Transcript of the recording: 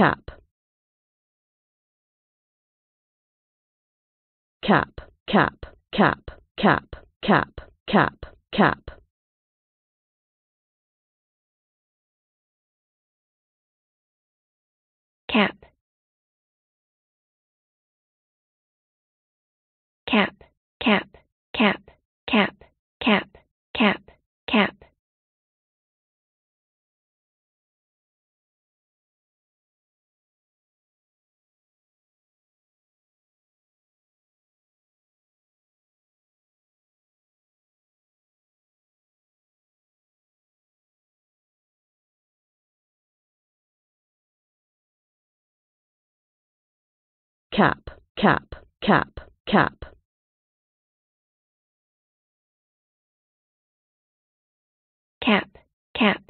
cap cap cap cap cap cap cap cap cap cap cap cap cap cap cap cap cap, cap, cap, cap. Cap, cap.